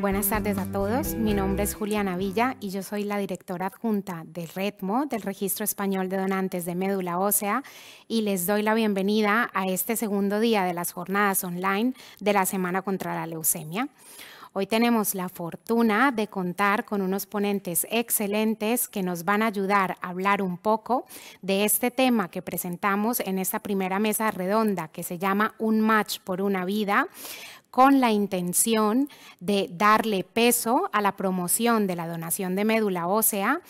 Buenas tardes a todos. Mi nombre es Juliana Villa y yo soy la directora adjunta del RETMO, del Registro Español de Donantes de Médula Ósea, y les doy la bienvenida a este segundo día de las jornadas online de la Semana contra la Leucemia. Hoy tenemos la fortuna de contar con unos ponentes excelentes que nos van a ayudar a hablar un poco de este tema que presentamos en esta primera mesa redonda que se llama Un Match por una Vida con la intención de darle peso a la promoción de la donación de médula ósea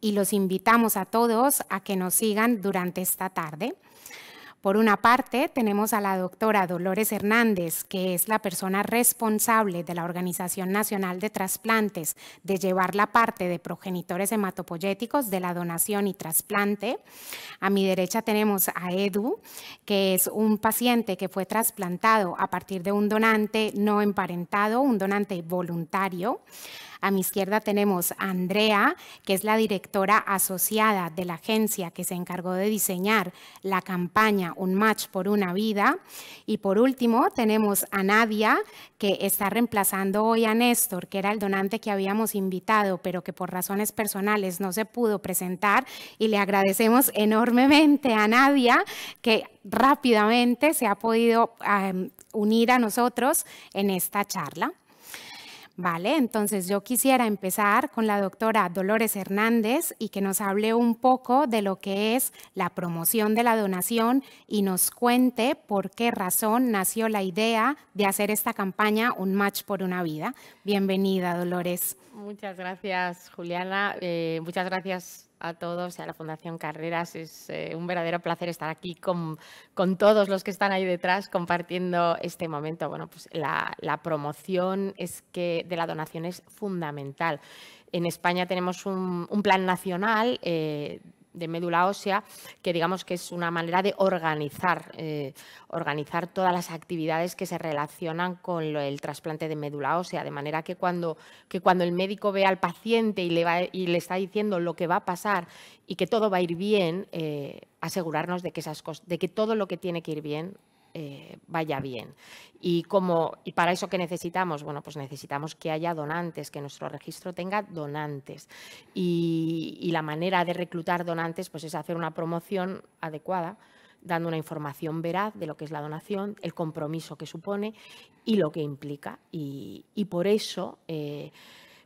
y los invitamos a todos a que nos sigan durante esta tarde. Por una parte, tenemos a la doctora Dolores Hernández, que es la persona responsable de la Organización Nacional de Trasplantes de llevar la parte de progenitores hematopoyéticos de la donación y trasplante. A mi derecha tenemos a Edu, que es un paciente que fue trasplantado a partir de un donante no emparentado, un donante voluntario. A mi izquierda tenemos a Andrea, que es la directora asociada de la agencia que se encargó de diseñar la campaña Un Match por una Vida. Y por último tenemos a Nadia, que está reemplazando hoy a Néstor, que era el donante que habíamos invitado, pero que por razones personales no se pudo presentar. Y le agradecemos enormemente a Nadia, que rápidamente se ha podido unir a nosotros en esta charla. Vale, entonces yo quisiera empezar con la doctora Dolores Hernández y que nos hable un poco de lo que es la promoción de la donación y nos cuente por qué razón nació la idea de hacer esta campaña Un Match por una Vida. Bienvenida, Dolores. Muchas gracias, Juliana. Eh, muchas gracias a todos y a la Fundación Carreras. Es eh, un verdadero placer estar aquí con, todos los que están ahí detrás compartiendo este momento. Bueno, pues la, la, promoción es que de la donación es fundamental. En España tenemos un, plan nacional. Eh, de médula ósea, que digamos que es una manera de organizar, eh, organizar todas las actividades que se relacionan con el trasplante de médula ósea, de manera que cuando, que cuando el médico ve al paciente y le, va, y le está diciendo lo que va a pasar y que todo va a ir bien, eh, asegurarnos de que, esas de que todo lo que tiene que ir bien eh, vaya bien. Y, como, y para eso que necesitamos, bueno, pues necesitamos que haya donantes, que nuestro registro tenga donantes. Y, la manera de reclutar donantes pues es hacer una promoción adecuada dando una información veraz de lo que es la donación, el compromiso que supone y lo que implica. Y, por eso eh,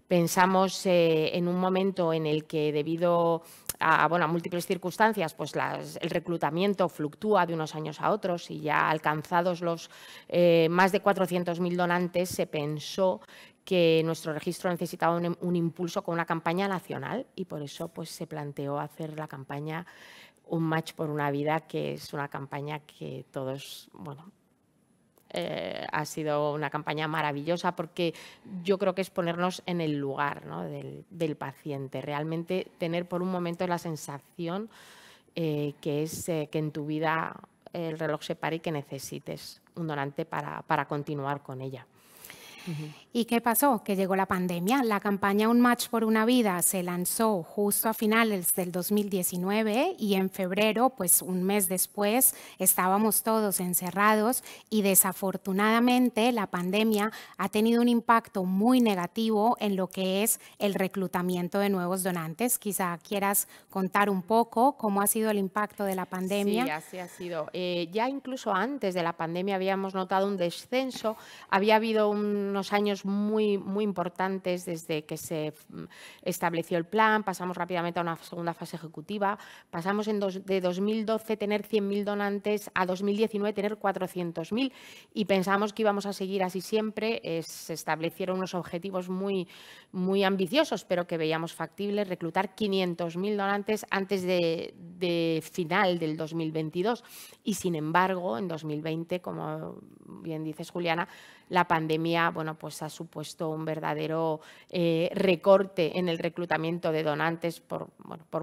pensamos eh, en un momento en el que debido a, múltiples circunstancias, pues el reclutamiento fluctúa de unos años a otros y ya alcanzados los eh, más de 400.000 donantes se pensó que nuestro registro necesitaba un, un, impulso con una campaña nacional y por eso pues, se planteó hacer la campaña Un Match por una Vida, que es una campaña que todos, bueno, eh, ha sido una campaña maravillosa porque yo creo que es ponernos en el lugar del, paciente, realmente tener por un momento la sensación eh, que es eh, que en tu vida el reloj se pare y que necesites un donante para, continuar con ella. ¿Y qué pasó? Que llegó la pandemia. La campaña Un Match por una Vida se lanzó justo a finales del 2019 y en febrero, pues un mes después, estábamos todos encerrados y desafortunadamente la pandemia ha tenido un impacto muy negativo en lo que es el reclutamiento de nuevos donantes. Quizá quieras contar un poco cómo ha sido el impacto de la pandemia. Sí, ha sido. Eh, ya incluso antes de la pandemia habíamos notado un descenso, había habido unos años muy, muy importantes desde que se mm, estableció el plan, pasamos rápidamente a una segunda fase ejecutiva, pasamos en de 2012 tener 100.000 donantes a 2019 tener 400.000 y pensamos que íbamos a seguir así siempre. Eh, se establecieron unos objetivos muy, muy ambiciosos, pero que veíamos factibles, reclutar 500.000 donantes antes de final del 2022. Y sin embargo, en 2020, como bien dices Juliana, la pandemia bueno, pues ha supuesto un verdadero eh, recorte en el reclutamiento de donantes por,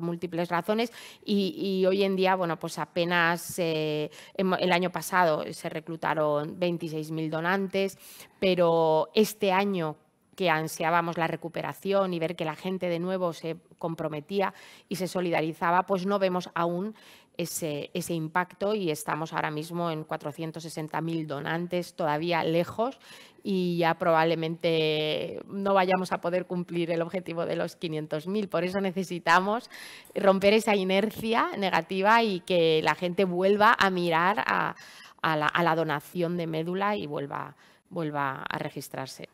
múltiples razones y, hoy en día bueno, pues apenas eh, em, el año pasado se reclutaron 26.000 donantes, pero este año que ansiábamos la recuperación y ver que la gente de nuevo se comprometía y se solidarizaba, pues no vemos aún ese, impacto y estamos ahora mismo en 460.000 donantes, todavía lejos y ya probablemente no vayamos a poder cumplir el objetivo de los 500.000. Por eso necesitamos romper esa inercia negativa y que la gente vuelva a mirar a, la, a la, donación de médula y vuelva, vuelva a registrarse.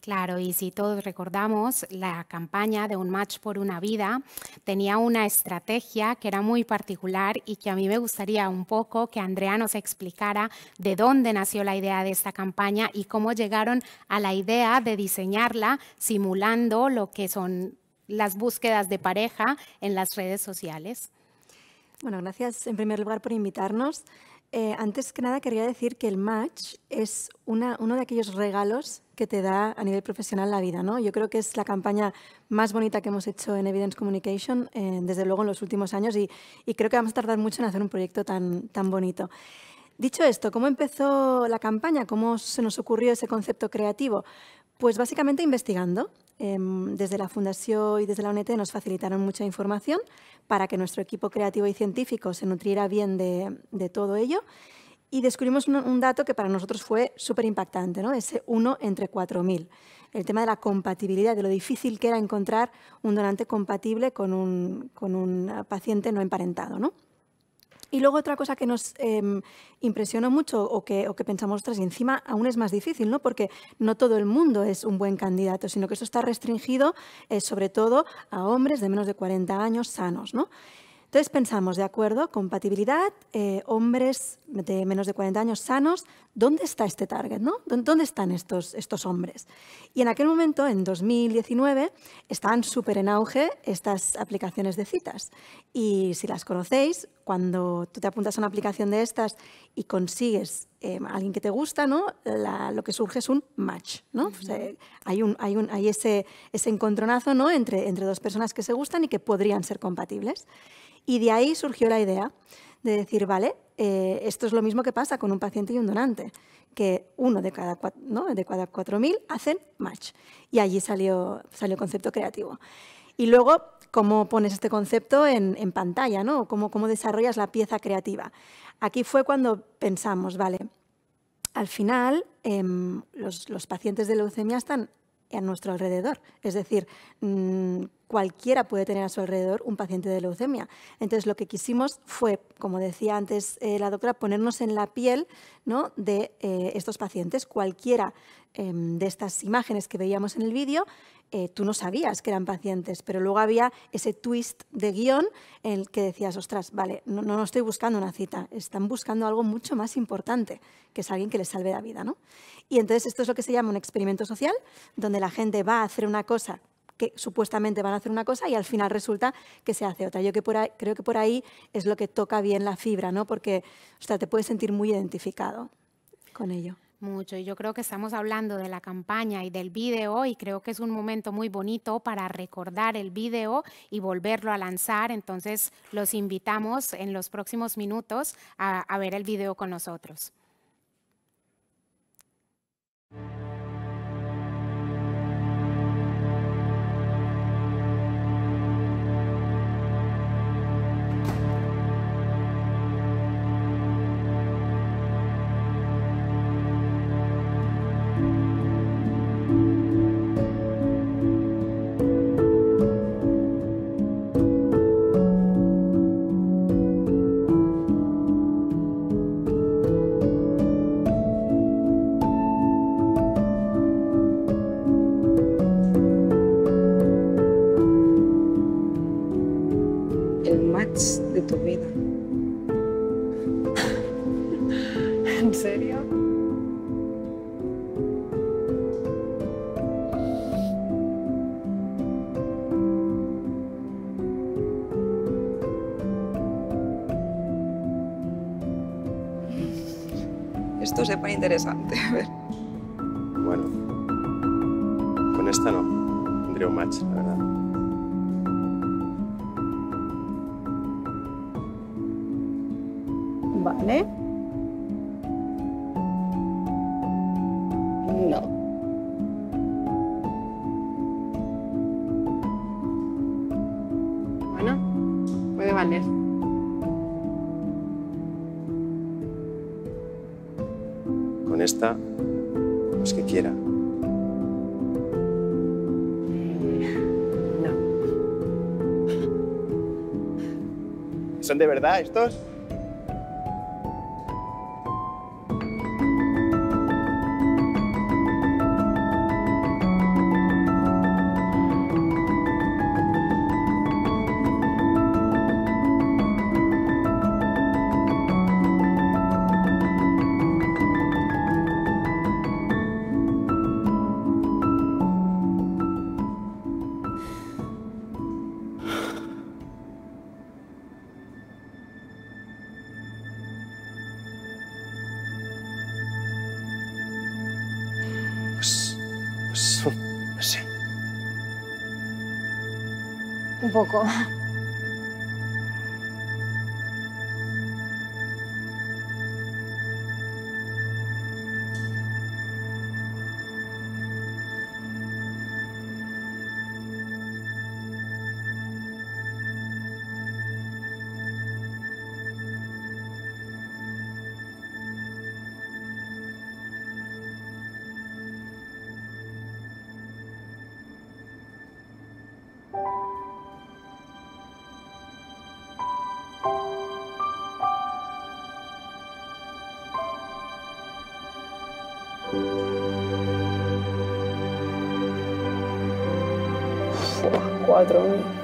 Claro, y si todos recordamos, la campaña de Un Match por una Vida tenía una estrategia que era muy particular y que a mí me gustaría un poco que Andrea nos explicara de dónde nació la idea de esta campaña y cómo llegaron a la idea de diseñarla simulando lo que son las búsquedas de pareja en las redes sociales. Bueno, gracias en primer lugar por invitarnos. Eh, antes que nada, quería decir que el match es uno de aquellos regalos que te da a nivel profesional la vida. ¿no? Yo creo que es la campaña más bonita que hemos hecho en Evidence Communication, eh, desde luego en los últimos años, y, creo que vamos a tardar mucho en hacer un proyecto tan, tan bonito. Dicho esto, ¿cómo empezó la campaña? ¿Cómo se nos ocurrió ese concepto creativo? Pues básicamente investigando. Em, desde la Fundación y desde la UNET nos facilitaron mucha información para que nuestro equipo creativo y científico se nutriera bien de todo ello y descubrimos un, dato que para nosotros fue súper impactante, ¿no? ese 1 entre 4.000. El tema de la compatibilidad, de lo difícil que era encontrar un donante compatible con un, con un paciente no emparentado. ¿no? Y luego otra cosa que nos em, impresionó mucho o que, o que pensamos, tras y encima aún es más difícil, ¿no? Porque no todo el mundo es un buen candidato, sino que eso está restringido eh, sobre todo a hombres de menos de 40 años sanos, ¿no? Entonces pensamos, de acuerdo, compatibilidad, eh, hombres de menos de 40 años sanos, ¿dónde está este target? ¿no? ¿Dónde están estos, estos hombres? Y en aquel momento, en 2019, estaban súper en auge estas aplicaciones de citas. Y si las conocéis, cuando tú te apuntas a una aplicación de estas y consigues a eh, alguien que te gusta, ¿no? lo que surge es un match. ¿no? hay, un, hay, un, hay ese, ese encontronazo ¿no? entre, entre dos personas que se gustan y que podrían ser compatibles. Y de ahí surgió la idea de decir, vale, eh, esto es lo mismo que pasa con un paciente y un donante, que uno de cada, ¿no? de cada 4.000 hacen match. Y allí salió, salió el concepto creativo. Y luego cómo pones este concepto en, pantalla, ¿no? Cómo, desarrollas la pieza creativa. Aquí fue cuando pensamos, vale, al final em, los, pacientes de leucemia están a nuestro alrededor, es decir, mm, cualquiera puede tener a su alrededor un paciente de leucemia. Entonces, lo que quisimos fue, como decía antes eh, la doctora, ponernos en la piel ¿no? de eh, estos pacientes. Cualquiera em, de estas imágenes que veíamos en el vídeo, eh, tú no sabías que eran pacientes, pero luego había ese twist de guión en el que decías, ostras, vale, no, no estoy buscando una cita, están buscando algo mucho más importante, que es alguien que les salve la vida. ¿no? Y entonces esto es lo que se llama un experimento social, donde la gente va a hacer una cosa que supuestamente van a hacer una cosa y al final resulta que se hace otra. Yo creo que por ahí es lo que toca bien la fibra, ¿no? Porque o te puedes sentir muy identificado con ello mucho. Y yo creo que estamos hablando de la campaña y del vídeo y creo que es un momento muy bonito para recordar el vídeo y volverlo a lanzar. Entonces los invitamos en los próximos minutos a, a ver el video con nosotros. esto se pone interesante. A ver. Bueno, con esta no. Tendría un match, la verdad. Vale. ¿verdad? Estos know.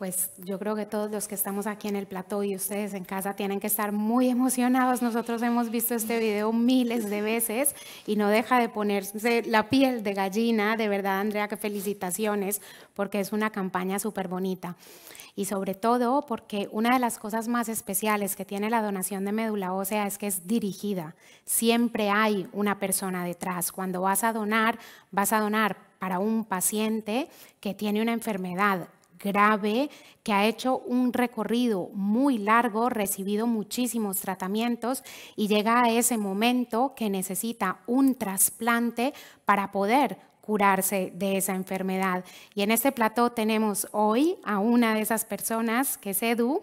pues yo creo que todos los que estamos aquí en el plató y ustedes en casa tienen que estar muy emocionados. Nosotros hemos visto este video miles de veces y no deja de ponerse la piel de gallina. De verdad, Andrea, que felicitaciones porque es una campaña súper bonita. Y sobre todo porque una de las cosas más especiales que tiene la donación de médula ósea es que es dirigida. Siempre hay una persona detrás. Cuando vas a donar, vas a donar para un paciente que tiene una enfermedad grave, que ha hecho un recorrido muy largo, recibido muchísimos tratamientos y llega a ese momento que necesita un trasplante para poder curarse de esa enfermedad. Y en este plató tenemos hoy a una de esas personas, que es Edu.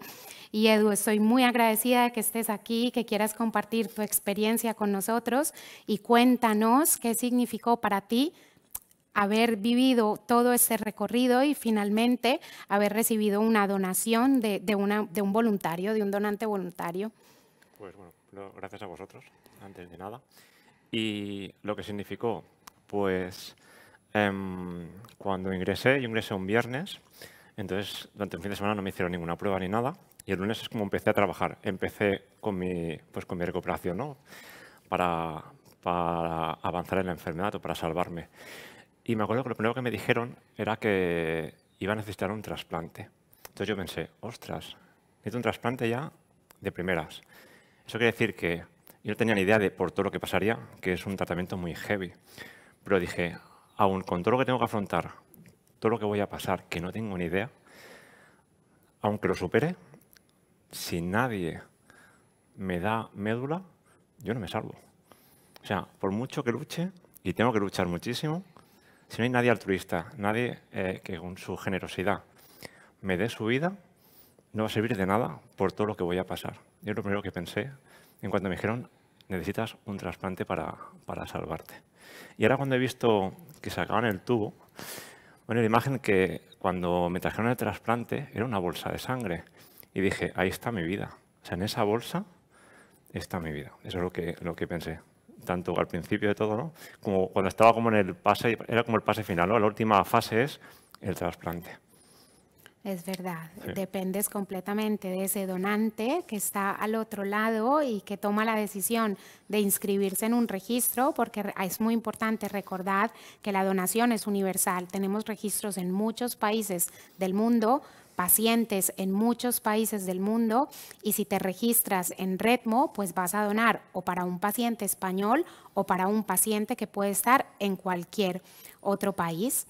Y Edu, estoy muy agradecida de que estés aquí, que quieras compartir tu experiencia con nosotros y cuéntanos qué significó para ti haber vivido todo ese recorrido y finalmente haber recibido una donación de, de, una, de un voluntario, de un donante voluntario. Pues bueno, gracias a vosotros, antes de nada. Y lo que significó, pues em, cuando ingresé, yo ingresé un viernes, entonces durante el fin de semana no me hicieron ninguna prueba ni nada, y el lunes es como empecé a trabajar, empecé con mi, pues, con mi recuperación, ¿no? Para, para avanzar en la enfermedad o para salvarme. Y me acuerdo que lo primero que me dijeron era que iba a necesitar un trasplante. Entonces yo pensé, ostras, necesito un trasplante ya de primeras. Eso quiere decir que yo no tenía ni idea de por todo lo que pasaría, que es un tratamiento muy heavy. Pero dije, aún con todo lo que tengo que afrontar, todo lo que voy a pasar, que no tengo ni idea, aunque lo supere, si nadie me da médula, yo no me salvo. O sea, por mucho que luche, y tengo que luchar muchísimo, si no hay nadie altruista, nadie eh, que con su generosidad me dé su vida, no va a servir de nada por todo lo que voy a pasar. Yo lo primero que pensé en cuanto me dijeron, necesitas un trasplante para, salvarte. Y ahora cuando he visto que sacaban el tubo, bueno, la imagen que cuando me trajeron el trasplante era una bolsa de sangre. Y dije, ahí está mi vida. O sea, en esa bolsa está mi vida. Eso es lo que, lo que pensé tanto al principio de todo, ¿no? como cuando estaba como en el pase, era como el pase final, ¿no? la última fase es el trasplante. Es verdad, dependes completamente de ese donante que está al otro lado y que toma la decisión de inscribirse en un registro, porque es muy importante recordar que la donación es universal. Tenemos registros en muchos países del mundo, pacientes en muchos países del mundo y si te registras en Redmo, pues vas a donar o para un paciente español o para un paciente que puede estar en cualquier otro país.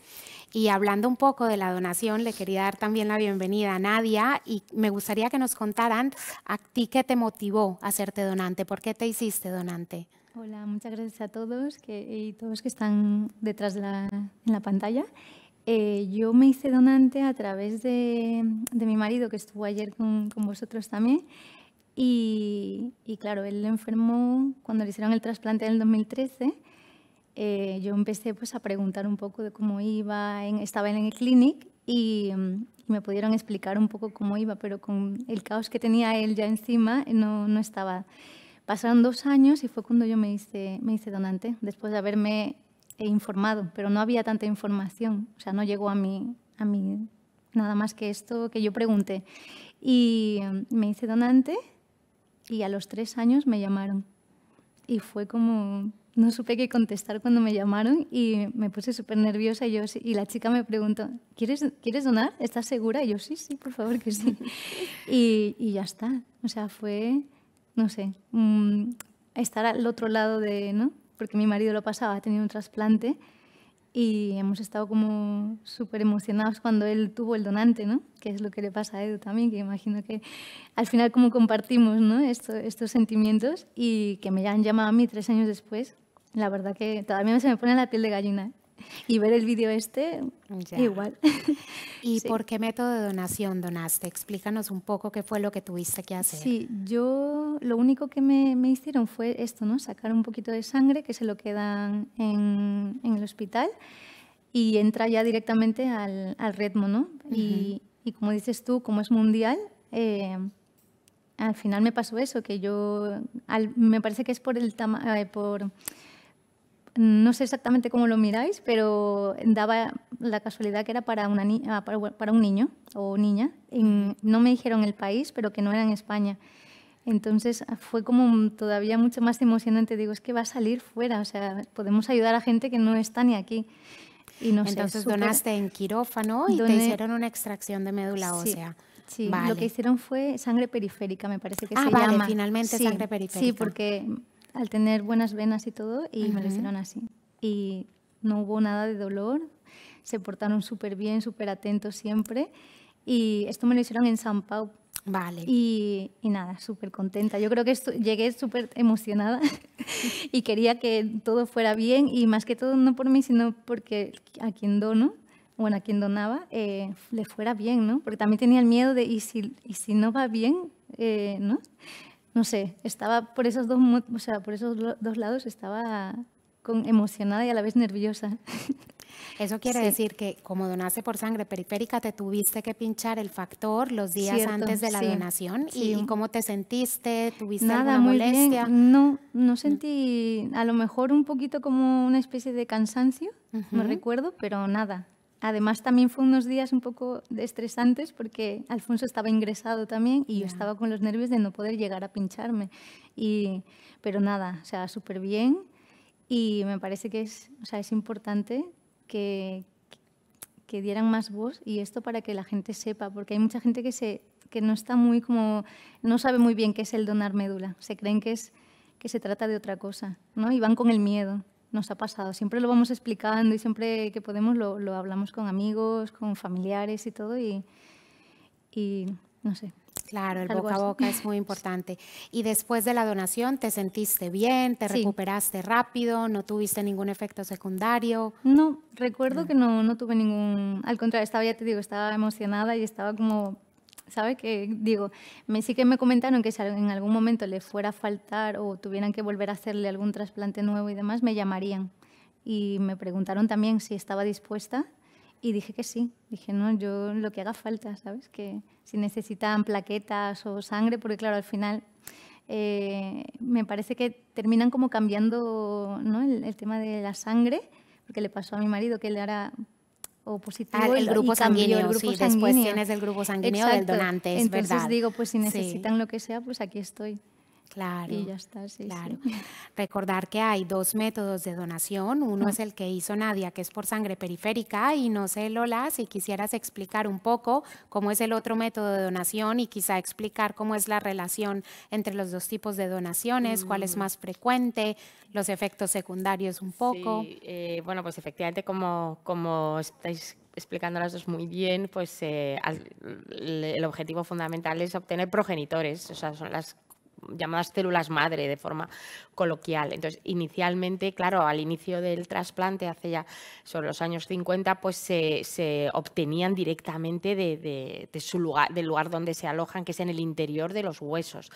Y hablando un poco de la donación, le quería dar también la bienvenida a Nadia y me gustaría que nos contaran a ti qué te motivó a hacerte donante, por qué te hiciste donante. Hola, muchas gracias a todos que, y todos que están detrás de la, en la pantalla. Eh, yo me hice donante a través de, mi marido, que estuvo ayer con, vosotros también. Y, claro, él enfermó cuando le hicieron el trasplante en el 2013. Eh, yo empecé pues, a preguntar un poco de cómo iba. estaba en el clinic y, me pudieron explicar un poco cómo iba, pero con el caos que tenía él ya encima no, estaba. Pasaron dos años y fue cuando yo me hice, me hice donante, después de haberme informado, pero no había tanta información, o sea, no llegó a mí, a mí nada más que esto que yo pregunté. Y me hice donante y a los tres años me llamaron. Y fue como, no supe qué contestar cuando me llamaron y me puse súper nerviosa y, yo, y la chica me preguntó, ¿Quieres, ¿quieres donar? ¿Estás segura? Y yo, sí, sí, por favor, que sí. y, ya está. O sea, fue, no sé, estar al otro lado de, ¿no? porque mi marido lo pasaba, ha tenido un trasplante y hemos estado como súper emocionados cuando él tuvo el donante, ¿no? Que es lo que le pasa a Edu también, que imagino que al final como compartimos ¿no? estos sentimientos y que me hayan llamado a mí tres años después, la verdad que todavía se me pone la piel de gallina. ¿eh? y ver el vídeo este, igual. ¿Y por qué método de donación donaste? Explícanos un poco qué fue lo que tuviste que hacer. Sí, yo lo único que me, hicieron fue esto, ¿no? Sacar un poquito de sangre que se lo quedan en, el hospital y entra ya directamente al, al ritmo, ¿no? y, y, como dices tú, como es mundial, eh, al final me pasó eso, que yo, me parece que es por el tamaño, eh, por no sé exactamente cómo lo miráis, pero daba la casualidad que era para, una ah, para, un niño o niña. no me dijeron el país, pero que no era en España. Entonces ah, fue como todavía mucho más emocionante. Digo, es que va a salir fuera, o sea, podemos ayudar a gente que no está ni aquí. Y Entonces donaste en quirófano y te hicieron una extracción de médula ósea. Sí, lo que hicieron fue sangre periférica, me parece que ah, se finalmente sangre periférica. Sí, porque al tener buenas venas y todo, y me lo hicieron así. Y no hubo nada de dolor, se portaron súper bien, súper atentos siempre. Y esto me lo hicieron en San Pau. Vale. Y, nada, súper contenta. Yo creo que llegué súper emocionada y quería que todo fuera bien y más que todo no por mí, sino porque a quien dono, bueno, a quien donaba, eh, le fuera bien, ¿no? Porque también tenía el miedo de, ¿y si, y si no va bien? Eh, ¿no? no sé, estaba por esos dos, sea, por esos dos lados estaba con, emocionada y a la vez nerviosa. Eso quiere decir que como donaste por sangre periférica, te tuviste que pinchar el factor los días antes de la donación. ¿Y cómo te sentiste? ¿Tuviste Nada, alguna molestia? No, no sentí, a lo mejor un poquito como una especie de cansancio, no recuerdo, pero nada, Además, también fue unos días un poco estresantes porque Alfonso estaba ingresado también y yo estaba con los nervios de no poder llegar a pincharme. pero nada, o sea, súper bien. Y me parece que es, sea, es importante que, que dieran más voz y esto para que la gente sepa, porque hay mucha gente que, se, no está muy como, no sabe muy bien qué es el donar médula, se creen que, es, que se trata de otra cosa, ¿no? Y van con el miedo nos ha pasado. Siempre lo vamos explicando y siempre que podemos lo, hablamos con amigos, con familiares y todo y, no sé. Claro, el boca a boca es muy importante. Y después de la donación, ¿te sentiste bien? ¿Te recuperaste rápido? ¿No tuviste ningún efecto secundario? No, recuerdo ah. que no, no tuve ningún... Al contrario, estaba, ya te digo, estaba emocionada y estaba como ¿sabes? Que digo, me, sí que me comentaron que si en algún momento le fuera a faltar o tuvieran que volver a hacerle algún trasplante nuevo y demás, me llamarían. Y me preguntaron también si estaba dispuesta y dije que sí. Dije, no, yo lo que haga falta, ¿sabes? Que si necesitan plaquetas o sangre, porque claro, al final eh, me parece que terminan como cambiando ¿no? el, tema de la sangre, porque le pasó a mi marido que él ahora o Ah, el, grupo sanguíneo, el grupo sí, sanguíneo. después tienes el grupo sanguíneo del donante, Entonces digo, pues si necesitan lo que sea, pues aquí estoy. Claro. Y ya está, claro. Recordar que hay dos métodos de donación. Uno es el que hizo Nadia, que es por sangre periférica, y no sé, Lola, si quisieras explicar un poco cómo es el otro método de donación y quizá explicar cómo es la relación entre los dos tipos de donaciones, cuál es mm. más frecuente, los efectos secundarios un poco. Sí, eh, bueno, pues efectivamente, como, como estáis explicando las dos muy bien, pues eh, el objetivo fundamental es obtener progenitores, o sea, son las llamadas células madre de forma coloquial. Entonces, inicialmente, claro, al inicio del trasplante, hace ya sobre los años 50, pues se, obtenían directamente de, su lugar, del lugar donde se alojan, que es en el interior de los huesos.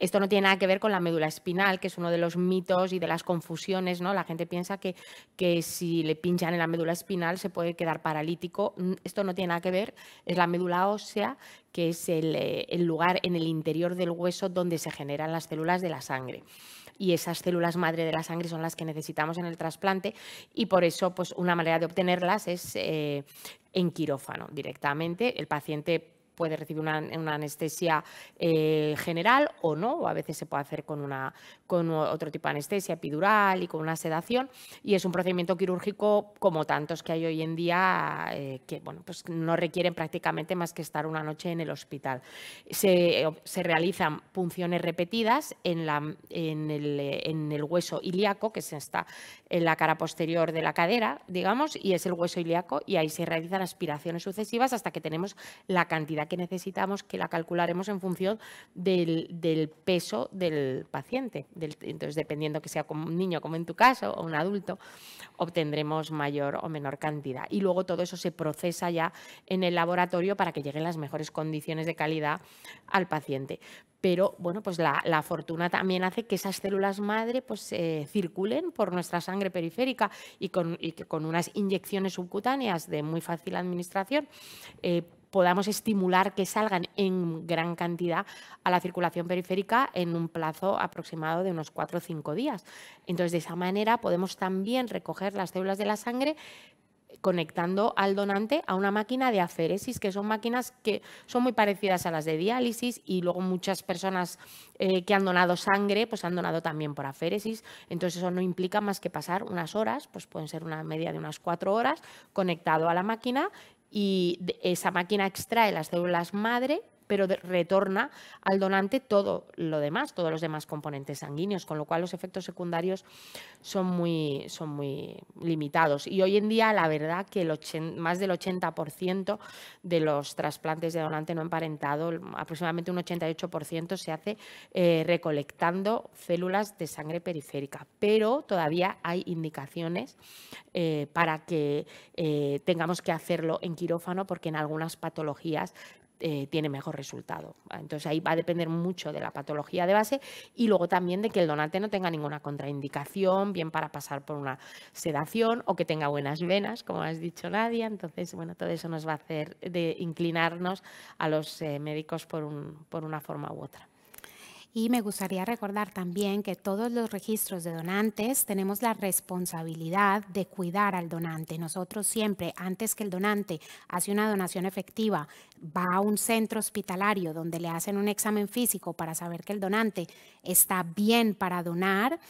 Esto no tiene nada que ver con la médula espinal, que es uno de los mitos y de las confusiones, ¿no? La gente piensa que, que si le pinchan en la médula espinal se puede quedar paralítico. Mm, esto no tiene nada que ver, es la médula ósea que es eh, el, lugar en el interior del hueso donde se generan las células de la sangre. Y esas células madre de la sangre son las que necesitamos en el trasplante y por eso pues, una manera de obtenerlas es eh, en quirófano directamente. El paciente puede recibir una, anestesia eh, general o no, o a veces se puede hacer con, una, con otro tipo de anestesia epidural y con una sedación, y es un procedimiento quirúrgico como tantos que hay hoy en día eh, que bueno, pues no requieren prácticamente más que estar una noche en el hospital. Se, eh, realizan punciones repetidas en, la, en, el, hueso ilíaco, que se está en la cara posterior de la cadera, digamos, y es el hueso ilíaco, y ahí se realizan aspiraciones sucesivas hasta que tenemos la cantidad que necesitamos, que la calcularemos en función del, peso del paciente. entonces, dependiendo que sea como un niño, como en tu caso, o un adulto, obtendremos mayor o menor cantidad. Y luego todo eso se procesa ya en el laboratorio para que lleguen las mejores condiciones de calidad al paciente pero bueno, pues la, fortuna también hace que esas células madre pues eh, circulen por nuestra sangre periférica y, con, unas inyecciones subcutáneas de muy fácil administración eh, podamos estimular que salgan en gran cantidad a la circulación periférica en un plazo aproximado de unos 4 o 5 días. Entonces, de esa manera podemos también recoger las células de la sangre conectando al donante a una máquina de aféresis, que son máquinas que son muy parecidas a las de diálisis y luego muchas personas eh, que han donado sangre, pues han donado también por aféresis. Entonces eso no implica más que pasar unas horas, pues pueden ser una media de unas cuatro horas, conectado a la máquina y esa máquina extrae las células madre pero retorna al donante todo lo demás, todos los demás componentes sanguíneos, con lo cual los efectos secundarios son muy, son muy limitados. Y hoy en día, la verdad que el más del 80% de los trasplantes de donante no emparentado, aproximadamente un 88% se hace eh, recolectando células de sangre periférica, pero todavía hay indicaciones eh, para que eh, tengamos que hacerlo en quirófano porque en algunas patologías eh, tiene mejor resultado. Entonces ahí va a depender mucho de la patología de base y luego también de que el donante no tenga ninguna contraindicación, bien para pasar por una sedación o que tenga buenas venas, como has dicho Nadia. Entonces, bueno, todo eso nos va a hacer de inclinarnos a los eh, médicos por, un, por una forma u otra. Y me gustaría recordar también que todos los registros de donantes tenemos la responsabilidad de cuidar al donante. Nosotros siempre, antes que el donante hace una donación efectiva, va a un centro hospitalario donde le hacen un examen físico para saber que el donante está bien para donar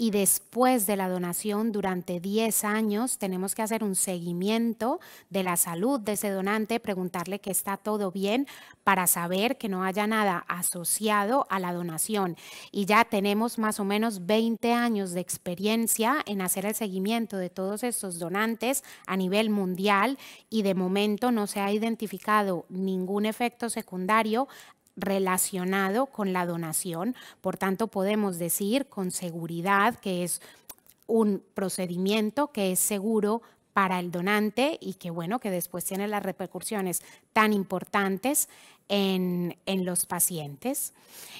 y después de la donación durante 10 años tenemos que hacer un seguimiento de la salud de ese donante, preguntarle que está todo bien para saber que no haya nada asociado a la donación. Y ya tenemos más o menos 20 años de experiencia en hacer el seguimiento de todos estos donantes a nivel mundial y de momento no se ha identificado ningún efecto secundario relacionado con la donación. Por tanto, podemos decir con seguridad que es un procedimiento que es seguro para el donante y que bueno, que después tiene las repercusiones tan importantes en, en, los pacientes.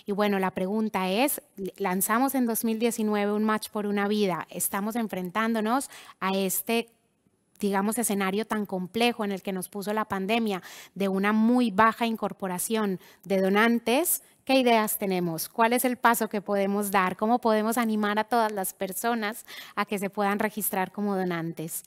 Y bueno, la pregunta es, lanzamos en 2019 un match por una vida, estamos enfrentándonos a este digamos, escenario tan complejo en el que nos puso la pandemia de una muy baja incorporación de donantes, ¿qué ideas tenemos? ¿Cuál es el paso que podemos dar? ¿Cómo podemos animar a todas las personas a que se puedan registrar como donantes?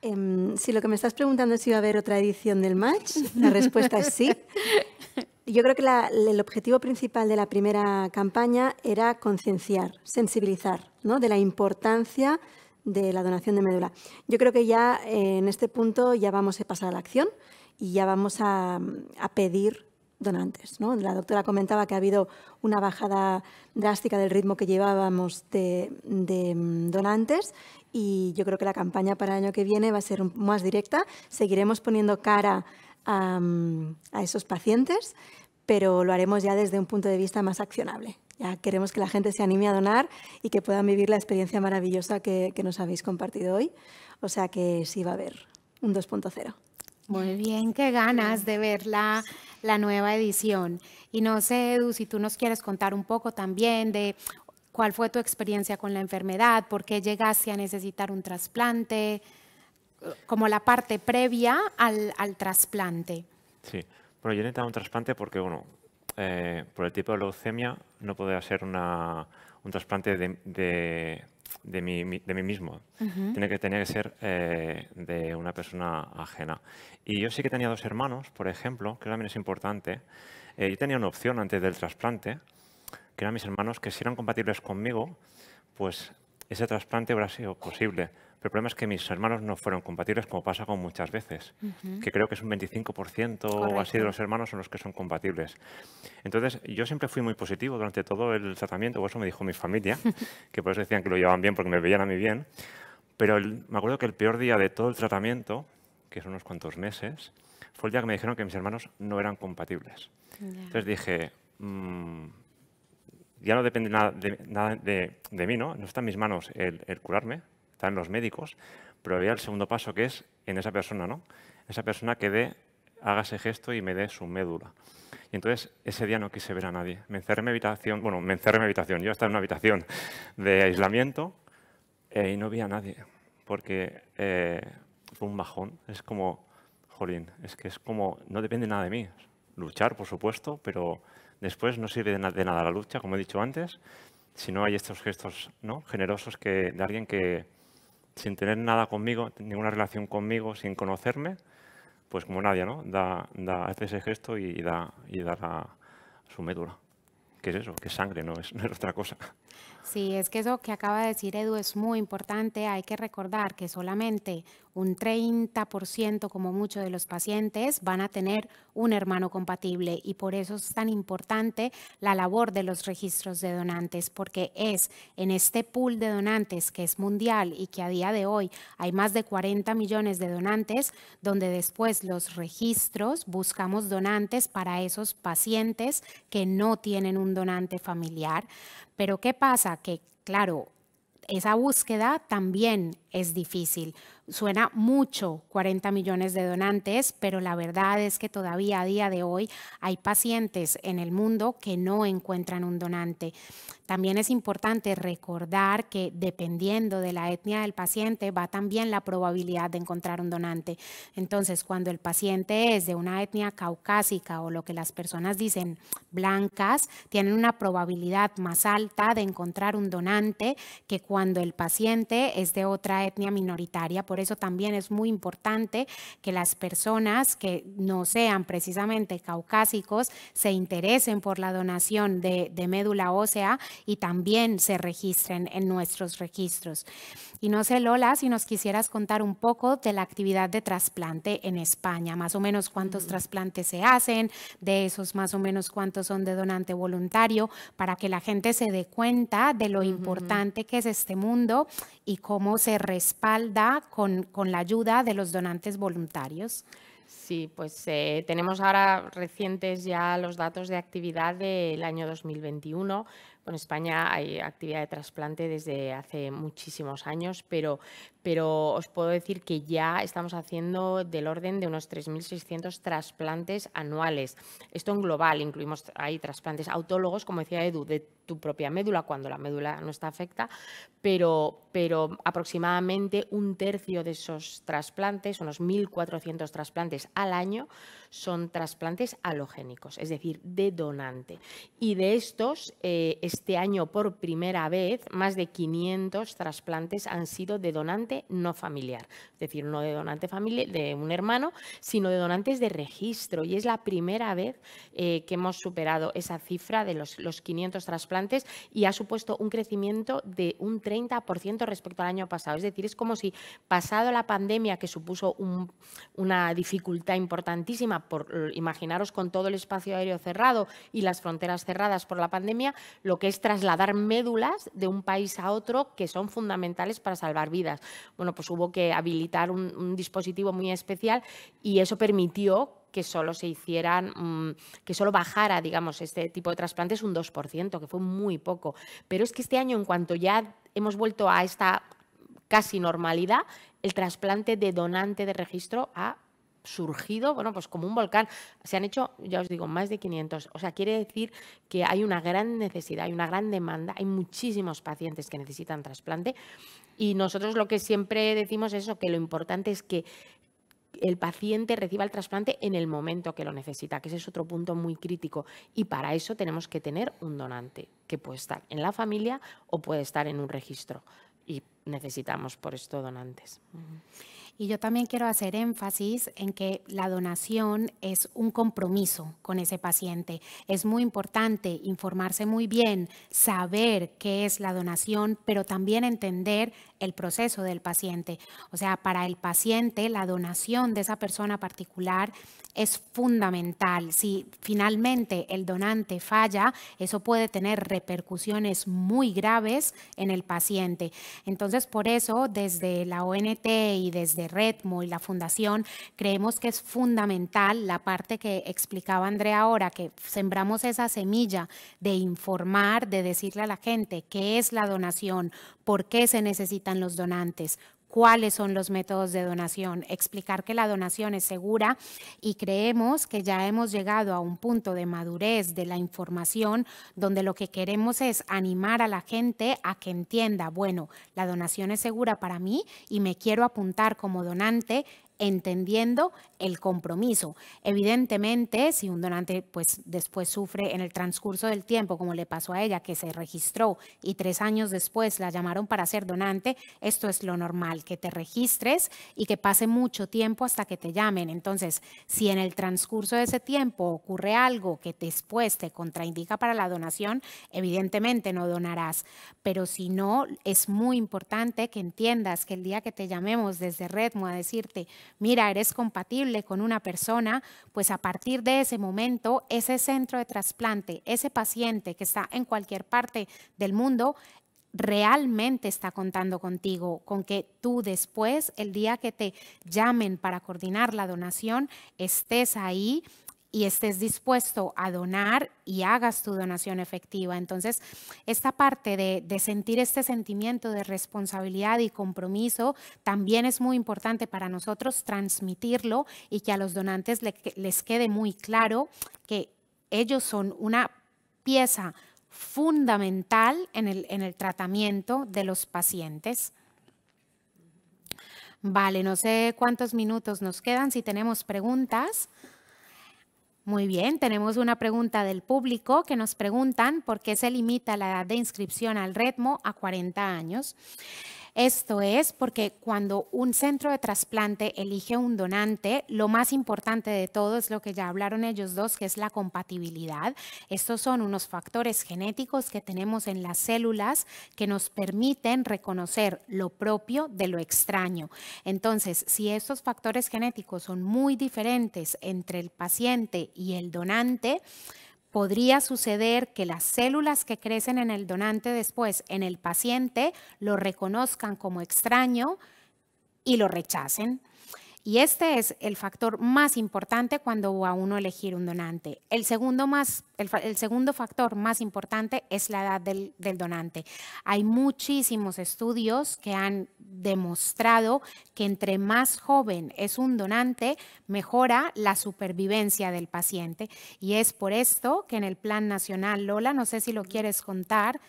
Em, si lo que me estás preguntando es si va a haber otra edición del match, la respuesta es sí. Yo creo que el objetivo principal de la primera campaña era concienciar, sensibilizar ¿no? de la importancia de la donación de médula. Yo creo que ya eh, en este punto ya vamos a pasar a la acción y ya vamos a, pedir donantes. La doctora comentaba que ha habido una bajada drástica del ritmo que llevábamos de, mm, donantes y yo creo que la campaña para el año que viene va a ser más directa. Seguiremos poniendo cara a mm, esos pacientes, pero lo haremos ya desde un punto de vista más accionable. Ya queremos que la gente se anime a donar y que puedan vivir la experiencia maravillosa que, nos habéis compartido hoy. O sea que sí va a haber un 2.0. Muy bien, qué ganas de ver la, nueva edición. Y no sé, Edu, si tú nos quieres contar un poco también de cuál fue tu experiencia con la enfermedad, por qué llegaste a necesitar un trasplante, como la parte previa al, al trasplante. Sí. Bueno, yo necesitaba un trasplante porque, bueno, eh, por el tipo de leucemia no podía ser un trasplante de, mí, mismo. Tiene que, tenía que ser eh, de una persona ajena. Y yo sí que tenía dos hermanos, por ejemplo, que también es importante. Eh, yo tenía una opción antes del trasplante, que eran mis hermanos que si eran compatibles conmigo, pues ese trasplante habrá sido posible. Pero el problema es que mis hermanos no fueron compatibles, como pasa con muchas veces, que creo que es un 25% o así de los hermanos son los que son compatibles. Entonces, yo siempre fui muy positivo durante todo el tratamiento, o eso me dijo mi familia, que por eso decían que lo llevaban bien porque me veían a mí bien. Pero me acuerdo que el peor día de todo el tratamiento, que son unos cuantos meses, fue el día que me dijeron que mis hermanos no eran compatibles. Entonces dije, mm, ya no depende nada de, mí, ¿no? No está en mis manos el, curarme, está en los médicos, pero había el segundo paso que es en esa persona, ¿no? Esa persona que dé, haga ese gesto y me dé su médula. Y entonces ese día no quise ver a nadie. Me encerré en mi habitación, bueno, me encerré en mi habitación, yo estaba en una habitación de aislamiento eh, y no vi a nadie, porque eh, un bajón. Es como, jolín, es que es como, no depende nada de mí. Luchar, por supuesto, pero Después no sirve de, nada la lucha, como he dicho antes, si no hay estos gestos ¿no? generosos que, de alguien que, sin tener nada conmigo, ninguna relación conmigo, sin conocerme, pues como nadie, ¿no? Da, hace ese gesto y da, y su médula. ¿Qué es eso? Que es sangre, no es, no es otra cosa. Sí, es que eso que acaba de decir Edu es muy importante. Hay que recordar que solamente un 30% como mucho de los pacientes van a tener un hermano compatible y por eso es tan importante la labor de los registros de donantes, porque es en este pool de donantes que es mundial y que a día de hoy hay más de 40 millones de donantes, donde después los registros buscamos donantes para esos pacientes que no tienen un donante familiar. Pero ¿qué pasa? Que, claro, esa búsqueda también es difícil. Suena mucho 40 millones de donantes, pero la verdad es que todavía a día de hoy hay pacientes en el mundo que no encuentran un donante. También es importante recordar que dependiendo de la etnia del paciente va también la probabilidad de encontrar un donante. Entonces, cuando el paciente es de una etnia caucásica o lo que las personas dicen blancas, tienen una probabilidad más alta de encontrar un donante que cuando el paciente es de otra etnia minoritaria. Por eso también es muy importante que las personas que no sean precisamente caucásicos se interesen por la donación de, médula ósea y también se registren en nuestros registros. Y no sé, Lola, si nos quisieras contar un poco de la actividad de trasplante en España, más o menos cuántos mm. trasplantes se hacen, de esos más o menos cuántos son de donante voluntario, para que la gente se dé cuenta de lo importante que es este mundo y cómo se respalda con, con la ayuda de los donantes voluntarios. Sí, pues eh, tenemos ahora recientes ya los datos de actividad del año 2021. en España hay actividad de trasplante desde hace muchísimos años, pero, pero os puedo decir que ya estamos haciendo del orden de unos 3.600 trasplantes anuales. Esto en global, incluimos ahí trasplantes autólogos, como decía Edu, de tu propia médula cuando la médula no está afecta, pero, pero aproximadamente un tercio de esos trasplantes, unos 1.400 trasplantes al año, son trasplantes halogénicos, es decir, de donante. Y de estos, eh, este año por primera vez, más de 500 trasplantes han sido de donante no familiar, es decir, no de donante familiar, de un hermano, sino de donantes de registro. Y es la primera vez eh, que hemos superado esa cifra de los, los 500 trasplantes y ha supuesto un crecimiento de un 30% respecto al año pasado. Es decir, es como si pasado la pandemia, que supuso una dificultad importantísima, por eh, imaginaros con todo el espacio aéreo cerrado y las fronteras cerradas por la pandemia, lo que es trasladar médulas de un país a otro que son fundamentales para salvar vidas. Bueno, pues hubo que habilitar un, un dispositivo muy especial y eso permitió que solo se hicieran, mm, que solo bajara, digamos, este tipo de trasplantes un 2%, que fue muy poco. Pero es que este año, en cuanto ya hemos vuelto a esta casi normalidad, el trasplante de donante de registro ha surgido, bueno, pues como un volcán. Se han hecho, ya os digo, más de 500. O sea, quiere decir que hay una gran necesidad, hay una gran demanda, hay muchísimos pacientes que necesitan trasplante. Y nosotros lo que siempre decimos es eso, que lo importante es que el paciente reciba el trasplante en el momento que lo necesita, que ese es otro punto muy crítico. Y para eso tenemos que tener un donante, que puede estar en la familia o puede estar en un registro. Y necesitamos por esto donantes. Y yo también quiero hacer énfasis en que la donación es un compromiso con ese paciente. Es muy importante informarse muy bien, saber qué es la donación, pero también entender el proceso del paciente. O sea, para el paciente la donación de esa persona particular es fundamental. Si finalmente el donante falla, eso puede tener repercusiones muy graves en el paciente. Entonces, por eso, desde la ONT y desde Redmo y la Fundación, creemos que es fundamental la parte que explicaba Andrea ahora, que sembramos esa semilla de informar, de decirle a la gente qué es la donación, por qué se necesitan los donantes, cuáles son los métodos de donación, explicar que la donación es segura y creemos que ya hemos llegado a un punto de madurez de la información donde lo que queremos es animar a la gente a que entienda, bueno, la donación es segura para mí y me quiero apuntar como donante, entendiendo el compromiso. Evidentemente, si un donante pues, después sufre en el transcurso del tiempo, como le pasó a ella, que se registró y tres años después la llamaron para ser donante, esto es lo normal, que te registres y que pase mucho tiempo hasta que te llamen. Entonces, si en el transcurso de ese tiempo ocurre algo que después te contraindica para la donación, evidentemente no donarás. Pero si no, es muy importante que entiendas que el día que te llamemos desde Redmo a decirte, mira, eres compatible con una persona, pues a partir de ese momento, ese centro de trasplante, ese paciente que está en cualquier parte del mundo, realmente está contando contigo, con que tú después, el día que te llamen para coordinar la donación, estés ahí y estés dispuesto a donar y hagas tu donación efectiva. Entonces, esta parte de, sentir este sentimiento de responsabilidad y compromiso también es muy importante para nosotros transmitirlo y que a los donantes les quede muy claro que ellos son una pieza fundamental en el tratamiento de los pacientes. Vale, no sé cuántos minutos nos quedan, si tenemos preguntas. Muy bien, tenemos una pregunta del público que nos preguntan por qué se limita la edad de inscripción al RETMO a 40 años. Esto es porque cuando un centro de trasplante elige un donante, lo más importante de todo es lo que ya hablaron ellos dos, que es la compatibilidad. Estos son unos factores genéticos que tenemos en las células que nos permiten reconocer lo propio de lo extraño. Entonces, si estos factores genéticos son muy diferentes entre el paciente y el donante, podría suceder que las células que crecen en el donante después en el paciente lo reconozcan como extraño y lo rechacen. Y este es el factor más importante cuando va uno a elegir un donante. El segundo, segundo factor más importante es la edad del, del donante. Hay muchísimos estudios que han demostrado que entre más joven es un donante, mejora la supervivencia del paciente. Y es por esto que en el Plan Nacional, Lola, no sé si lo quieres contar,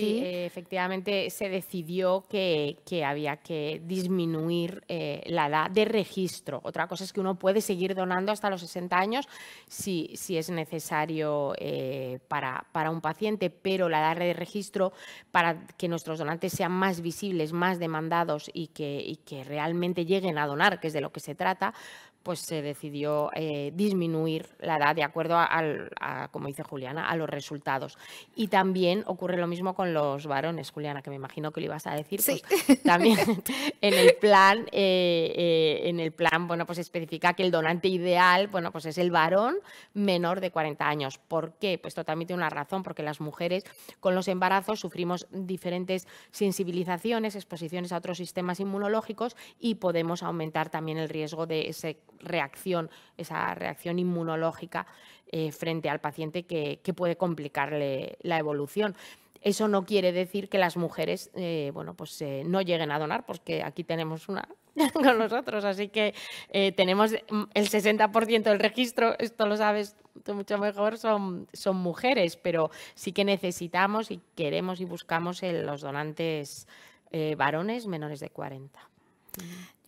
Sí, eh, efectivamente se decidió que, había que disminuir eh, la edad de registro. Otra cosa es que uno puede seguir donando hasta los 60 años si, si es necesario eh, para, un paciente, pero la edad de registro para que nuestros donantes sean más visibles, más demandados y que realmente lleguen a donar, que es de lo que se trata, pues se decidió eh, disminuir la edad de acuerdo a, como dice Juliana, a los resultados. Y también ocurre lo mismo con los varones, Juliana, que me imagino que lo ibas a decir. Sí. Pues, también en el plan, eh, eh, en el plan, bueno, pues especifica que el donante ideal, bueno, pues es el varón menor de 40 años. ¿Por qué? Pues totalmente una razón, porque las mujeres con los embarazos sufrimos diferentes sensibilizaciones, exposiciones a otros sistemas inmunológicos y podemos aumentar también el riesgo de ese reacción, esa reacción inmunológica eh, frente al paciente que, puede complicarle la evolución. Eso no quiere decir que las mujeres eh, bueno, pues, eh, no lleguen a donar, porque aquí tenemos una con nosotros, así que tenemos mm, el 60% del registro, esto lo sabes tú mucho mejor, son, son mujeres, pero sí que necesitamos y queremos y buscamos en los donantes varones menores de 40.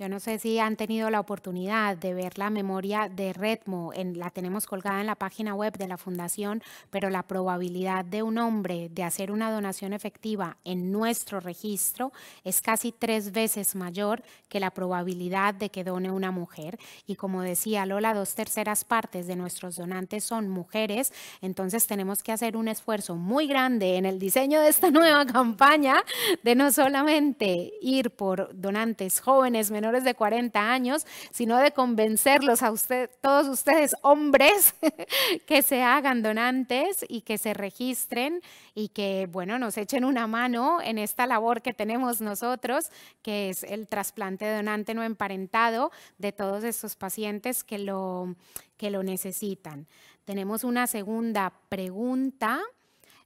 Yo no sé si han tenido la oportunidad de ver la memoria de Redmo, la tenemos colgada en la página web de la fundación, pero la probabilidad de un hombre de hacer una donación efectiva en nuestro registro es casi tres veces mayor que la probabilidad de que done una mujer. Y como decía Lola, dos terceras partes de nuestros donantes son mujeres, entonces tenemos que hacer un esfuerzo muy grande en el diseño de esta nueva campaña de no solamente ir por donantes jóvenes de 40 años, sino de convencerlos a usted, todos ustedes, hombres, que se hagan donantes y que se registren y que, bueno, nos echen una mano en esta labor que tenemos nosotros, que es el trasplante donante no emparentado de todos esos pacientes que lo, que lo necesitan. Tenemos una segunda pregunta.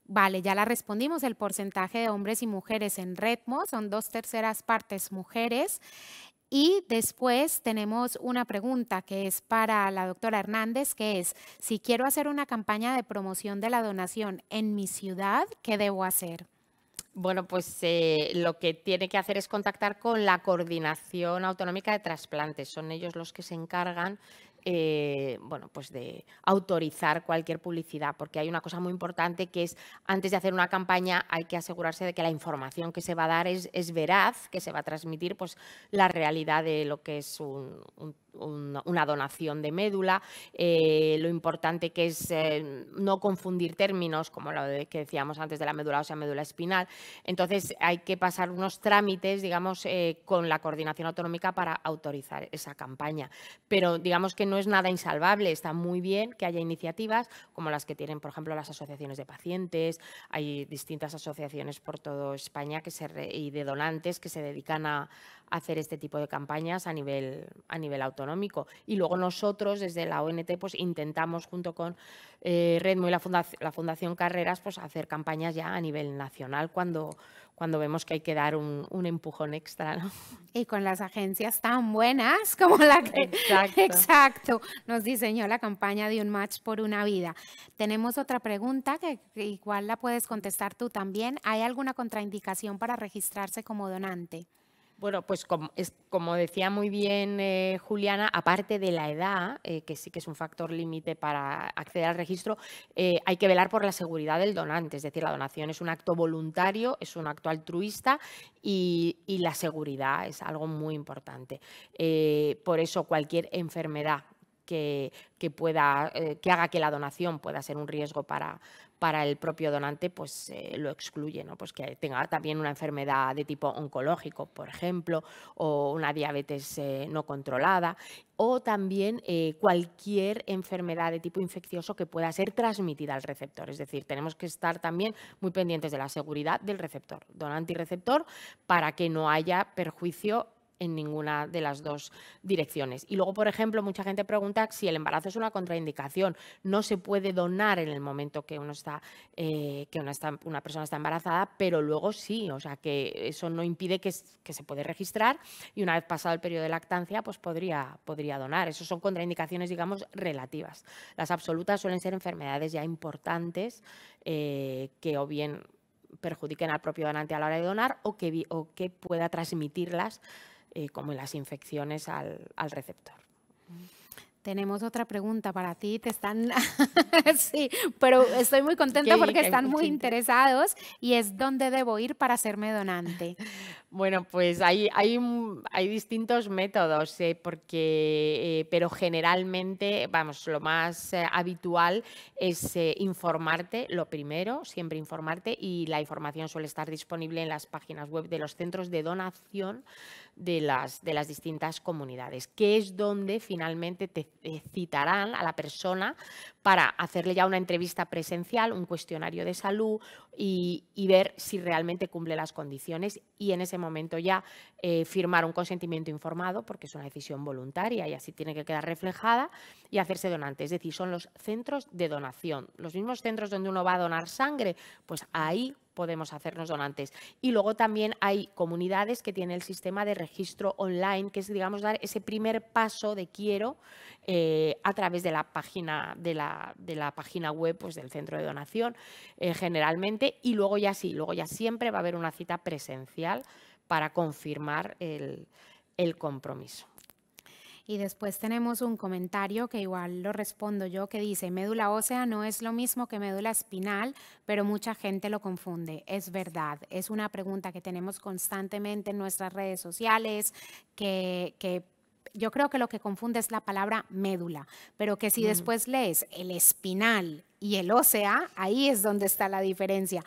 Vale, ya la respondimos, el porcentaje de hombres y mujeres en Redmo son dos terceras partes mujeres. Y después tenemos una pregunta que es para la doctora Hernández, que es, si quiero hacer una campaña de promoción de la donación en mi ciudad, ¿qué debo hacer? Bueno, pues eh, lo que tiene que hacer es contactar con la Coordinación Autonómica de Trasplantes. Son ellos los que se encargan eh, bueno, pues de autorizar cualquier publicidad, porque hay una cosa muy importante que es, antes de hacer una campaña hay que asegurarse de que la información que se va a dar es, es veraz, que se va a transmitir pues, la realidad de lo que es un, un una, donación de médula, eh, lo importante que es eh, no confundir términos, como lo que decíamos antes de la médula ósea, médula espinal. Entonces, hay que pasar unos trámites, digamos, eh, con la coordinación autonómica para autorizar esa campaña. Pero digamos que no es nada insalvable, está muy bien que haya iniciativas como las que tienen, por ejemplo, las asociaciones de pacientes, hay distintas asociaciones por todo España que se, y de donantes que se dedican a, hacer este tipo de campañas a nivel, a nivel autonómico. Y luego nosotros desde la ONT pues intentamos junto con eh, Redmo y la, fundación, la Fundación Carreras pues hacer campañas ya a nivel nacional cuando, cuando vemos que hay que dar un, empujón extra. Y con las agencias tan buenas como la que... Exacto. Nos diseñó la campaña de un match por una vida. Tenemos otra pregunta que igual la puedes contestar tú también. ¿Hay alguna contraindicación para registrarse como donante? Bueno, pues como, es, como decía muy bien eh, Juliana, aparte de la edad, eh, que sí que es un factor límite para acceder al registro, eh, hay que velar por la seguridad del donante. Es decir, la donación es un acto voluntario, es un acto altruista y, la seguridad es algo muy importante. por eso cualquier enfermedad que, que haga que la donación pueda ser un riesgo para, para el propio donante pues eh, lo excluye, ¿no? Pues que tenga también una enfermedad de tipo oncológico, por ejemplo, o una diabetes eh, no controlada, o también eh, cualquier enfermedad de tipo infeccioso que pueda ser transmitida al receptor. Es decir, tenemos que estar también muy pendientes de la seguridad del receptor, donante y receptor, para que no haya perjuicio en ninguna de las dos direcciones. Y luego, por ejemplo, mucha gente pregunta si el embarazo es una contraindicación. No se puede donar en el momento que uno está, eh, que está, una persona está embarazada, pero luego sí, o sea que eso no impide que, se puede registrar y una vez pasado el periodo de lactancia, pues podría, podría donar. Esas son contraindicaciones, digamos, relativas. Las absolutas suelen ser enfermedades ya importantes eh, que o bien perjudiquen al propio donante a la hora de donar o que, o que pueda transmitirlas eh, como las infecciones al, receptor. Tenemos otra pregunta para ti, te están, sí, pero estoy muy contenta porque están muy interesados y es dónde debo ir para serme donante. Bueno, pues hay, hay, hay distintos métodos, eh, porque, eh, pero generalmente, vamos, lo más habitual es informarte, lo primero, siempre informarte, y la información suele estar disponible en las páginas web de los centros de donación de las, de las distintas comunidades, que es donde finalmente te citarán a la persona para hacerle ya una entrevista presencial, un cuestionario de salud y, ver si realmente cumple las condiciones y en ese momento ya eh, firmar un consentimiento informado, porque es una decisión voluntaria y así tiene que quedar reflejada, y hacerse donante. Es decir, son los centros de donación. Los mismos centros donde uno va a donar sangre, pues ahí podemos hacernos donantes. Y luego también hay comunidades que tienen el sistema de registro online, que es, digamos, dar ese primer paso de quiero eh, a través de la página, de la, de la página web pues, del centro de donación, eh, generalmente. Y luego ya sí, luego ya siempre va a haber una cita presencial para confirmar el compromiso. Y después tenemos un comentario que igual lo respondo yo que dice, médula ósea no es lo mismo que médula espinal, pero mucha gente lo confunde. Es verdad, es una pregunta que tenemos constantemente en nuestras redes sociales, que, yo creo que lo que confunde es la palabra médula, pero que si mm. después lees el espinal y el ósea, ahí es donde está la diferencia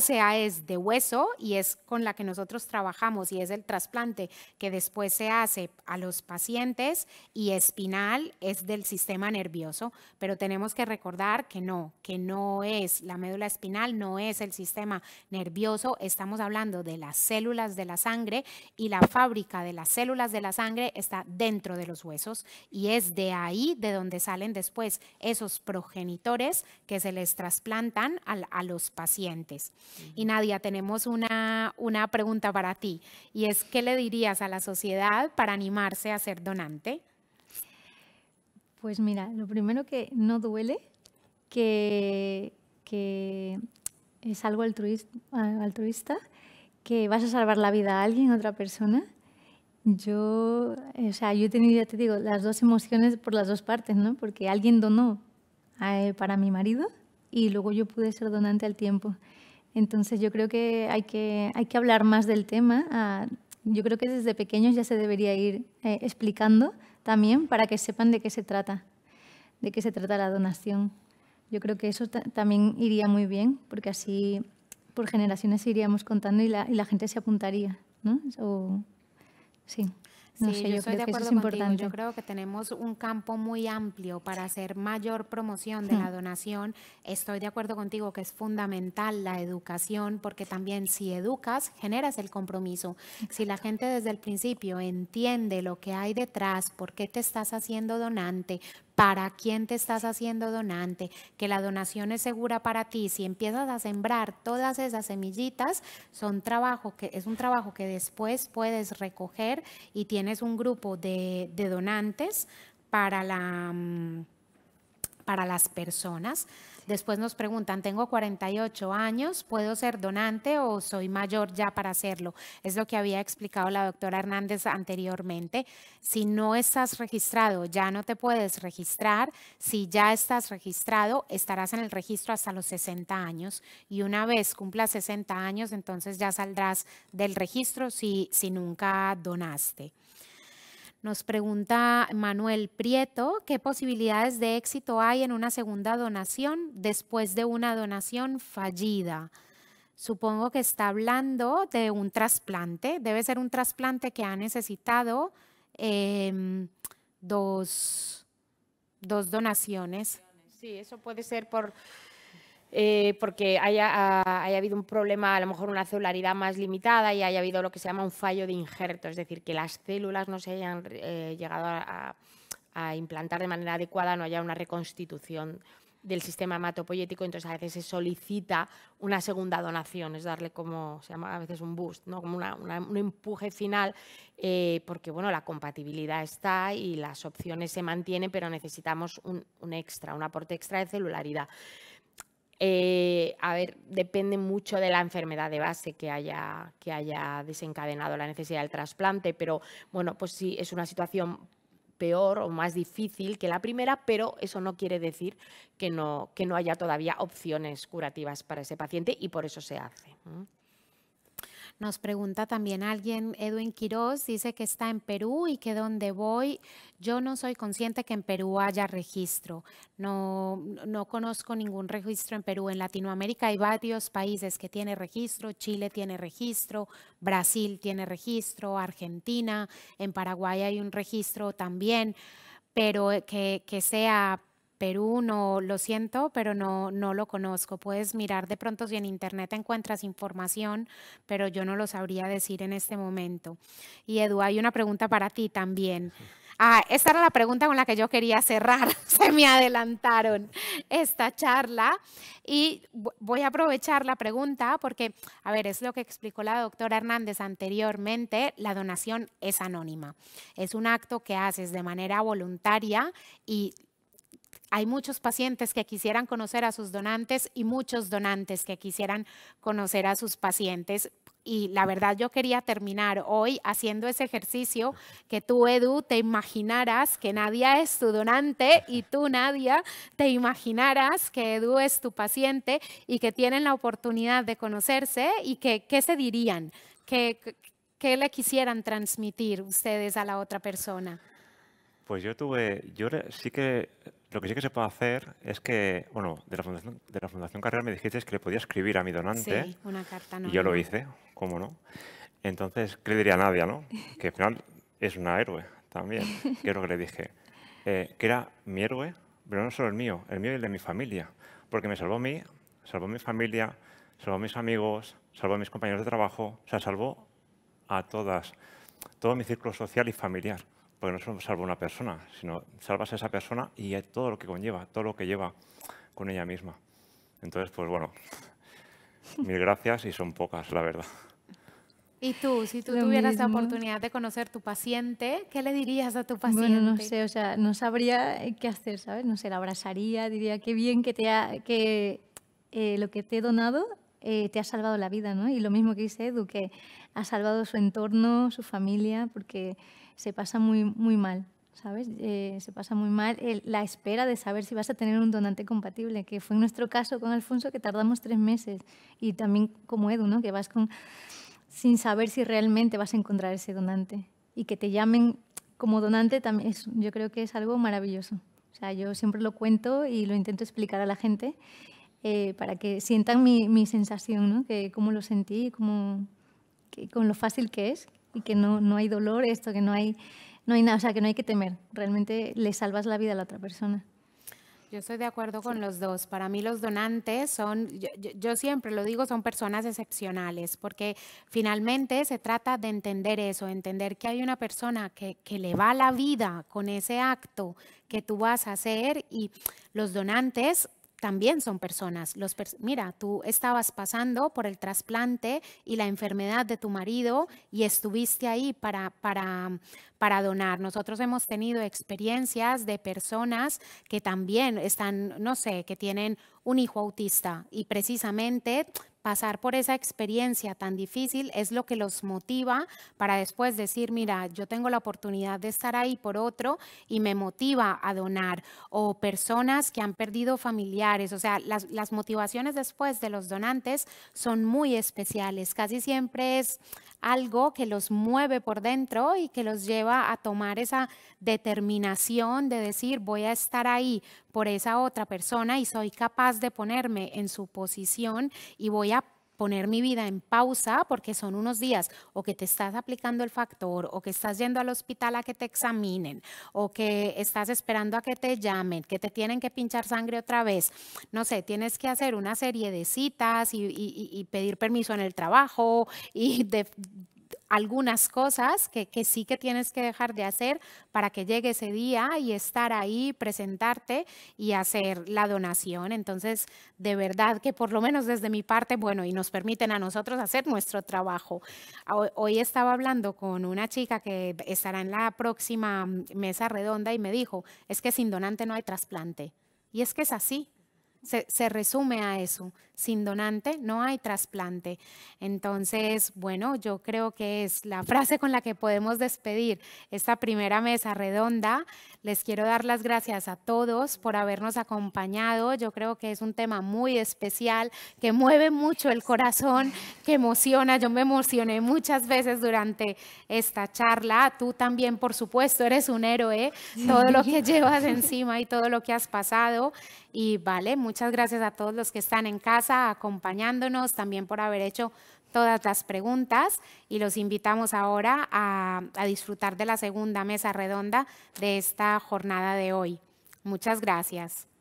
sea, es de hueso y es con la que nosotros trabajamos y es el trasplante que después se hace a los pacientes y espinal es del sistema nervioso, pero tenemos que recordar que no, que no es la médula espinal, no es el sistema nervioso, estamos hablando de las células de la sangre y la fábrica de las células de la sangre está dentro de los huesos y es de ahí de donde salen después esos progenitores que se les trasplantan a los pacientes. Y Nadia, tenemos una, pregunta para ti y es, ¿qué le dirías a la sociedad para animarse a ser donante? Pues mira, lo primero que no duele, que, es algo altruista, que vas a salvar la vida a alguien, a otra persona. Yo, o sea, yo he tenido, ya te digo, las dos emociones por las dos partes, ¿no? Porque alguien donó eh, para mi marido y luego yo pude ser donante al tiempo. Entonces yo creo que hay que, hay que hablar más del tema. Ah, yo creo que desde pequeños ya se debería ir eh, explicando también para que sepan de qué se trata, de qué se trata la donación. Yo creo que eso también iría muy bien, porque así por generaciones iríamos contando y la, gente se apuntaría. ¿no? sí sí, yo, estoy de acuerdo Contigo. Yo creo que tenemos un campo muy amplio para hacer mayor promoción de la donación. Estoy de acuerdo contigo que es fundamental la educación, porque también si educas, generas el compromiso. Si la gente desde el principio entiende lo que hay detrás, por qué te estás haciendo donante, para quién te estás haciendo donante, que la donación es segura para ti. Si empiezas a sembrar todas esas semillitas, son trabajo que, es un trabajo que después puedes recoger y tienes un grupo de, donantes mm, para las personas. Después nos preguntan, tengo 48 años, ¿puedo ser donante o soy mayor ya para hacerlo? Es lo que había explicado la doctora Hernández anteriormente. Si no estás registrado, ya no te puedes registrar. Si ya estás registrado, estarás en el registro hasta los 60 años. Y una vez cumplas 60 años, entonces ya saldrás del registro si, si nunca donaste. Nos pregunta Manuel Prieto, ¿qué posibilidades de éxito hay en una segunda donación después de una donación fallida? Supongo que está hablando de un trasplante. Debe ser un trasplante que ha necesitado em, dos, dos donaciones. Sí, eso puede ser por eh, porque haya, habido un problema, a lo mejor una celularidad más limitada y haya habido lo que se llama un fallo de injerto, es decir, que las células no se hayan eh, llegado a, implantar de manera adecuada, no haya una reconstitución del sistema hematopoyético, entonces a veces se solicita una segunda donación, es darle como se llama a veces un boost, ¿no? como un empuje final, eh, porque bueno, la compatibilidad está y las opciones se mantienen, pero necesitamos un extra, un aporte extra de celularidad. Eh, a ver, depende mucho de la enfermedad de base que haya, que haya desencadenado la necesidad del trasplante, pero bueno, pues sí, es una situación peor o más difícil que la primera, pero eso no quiere decir que que no haya todavía opciones curativas para ese paciente y por eso se hace. Nos pregunta también alguien, Edwin Quiroz, dice que está en Perú y que donde voy, yo no soy consciente que en Perú haya registro. No, no conozco ningún registro en Perú. En Latinoamérica hay varios países que tienen registro. Chile tiene registro, Brasil tiene registro, Argentina, en Paraguay hay un registro también pero eh, que, que sea Perú, no lo siento, pero no, no lo conozco. Puedes mirar de pronto si en internet encuentras información, pero yo no lo sabría decir en este momento. Y Edu, hay una pregunta para ti también. Ah, esta era la pregunta con la que yo quería cerrar. Se me adelantaron esta charla y voy a aprovechar la pregunta porque, a ver, es lo que explicó la doctora Hernández anteriormente, la donación es anónima. Es un acto que haces de manera voluntaria y hay muchos pacientes que quisieran conocer a sus donantes y muchos donantes que quisieran conocer a sus pacientes. Y la verdad yo quería terminar hoy haciendo ese ejercicio que tú, Edu, te imaginaras que Nadia es tu donante y tú, Nadia, te imaginaras que Edu es tu paciente y que tienen la oportunidad de conocerse y que qué se dirían, qué, le quisieran transmitir ustedes a la otra persona. Pues yo tuve, yo sí que lo que sí que se puede hacer es que, bueno, de la Fundación, de la fundación Carrera me dijiste que le podía escribir a mi donante. Sí, una carta, ¿no? Y yo lo hice, ¿cómo no? Entonces, ¿qué le diría a Nadia, no? Que al final es una héroe también, que es lo que le dije. Eh, que era mi héroe, pero no solo el mío, el mío y el de mi familia. Porque me salvó a mí, salvó a mi familia, salvó a mis amigos, salvó a mis compañeros de trabajo, o sea, salvó a todas, todo mi círculo social y familiar porque no solo salva una persona, sino salvas a esa persona y todo lo que conlleva, todo lo que lleva con ella misma. Entonces, pues bueno, mil gracias y son pocas, la verdad. Y tú, si tú tuvieras la oportunidad de conocer tu paciente, ¿qué le dirías a tu paciente? Bueno, no sé, o sea, no sabría eh, qué hacer, ¿sabes? No sé, la abrazaría, diría qué bien que te ha, que eh, lo que te he donado eh, te ha salvado la vida, ¿no? Y lo mismo que dice Edu, que ha salvado su entorno, su familia, porque se pasa muy, muy mal. ¿Sabes? Eh, se pasa muy mal la espera de saber si vas a tener un donante compatible, que fue nuestro caso con Alfonso, que tardamos tres meses. Y también como Edu, ¿no? Que vas con, sin saber si realmente vas a encontrar ese donante. Y que te llamen como donante, también yo creo que es algo maravilloso. O sea, yo siempre lo cuento y lo intento explicar a la gente eh, para que sientan mi, sensación, ¿no? Que cómo lo sentí, cómo, con lo fácil que es, y que no, hay dolor, esto, que no hay, no hay nada, o sea, que no hay que temer. Realmente le salvas la vida a la otra persona. Yo estoy de acuerdo con los dos. Para mí los donantes son, yo, siempre lo digo, son personas excepcionales, porque finalmente se trata de entender eso, entender que hay una persona que, que le va la vida con ese acto que tú vas a hacer y los donantes también son personas. Los Mira, tú estabas pasando por el trasplante y la enfermedad de tu marido y estuviste ahí para, para, para donar. Nosotros hemos tenido experiencias de personas que también están, no sé, que tienen un hijo autista y precisamente pasar por esa experiencia tan difícil es lo que los motiva para después decir, mira, yo tengo la oportunidad de estar ahí por otro y me motiva a donar. O personas que han perdido familiares, o sea, las, motivaciones después de los donantes son muy especiales. Casi siempre es algo que los mueve por dentro y que los lleva a tomar esa determinación de decir voy a estar ahí por esa otra persona y soy capaz de ponerme en su posición y voy a poner mi vida en pausa porque son unos días o que te estás aplicando el factor o que estás yendo al hospital a que te examinen o que estás esperando a que te llamen, que te tienen que pinchar sangre otra vez. No sé, tienes que hacer una serie de citas y, pedir permiso en el trabajo y de algunas cosas que, sí que tienes que dejar de hacer para que llegue ese día y estar ahí, presentarte y hacer la donación. Entonces, de verdad que por lo menos desde mi parte, bueno, y nos permiten a nosotros hacer nuestro trabajo. Hoy estaba hablando con una chica que estará en la próxima mesa redonda y me dijo, es que sin donante no hay trasplante. Y es que es así. se resume a eso sin donante no hay trasplante. Entonces, bueno, yo creo que es la frase con la que podemos despedir esta primera mesa redonda. Les quiero dar las gracias a todos por habernos acompañado. Yo creo que es un tema muy especial, que mueve mucho el corazón, que emociona. Yo me emocioné muchas veces durante esta charla. Tú también, por supuesto, eres un héroe. Todo lo que llevas encima y todo lo que has pasado. Y vale, muchas gracias a todos los que están en casa acompañándonos, también por haber hecho todas las preguntas y los invitamos ahora a disfrutar de la segunda mesa redonda de esta jornada de hoy. Muchas gracias.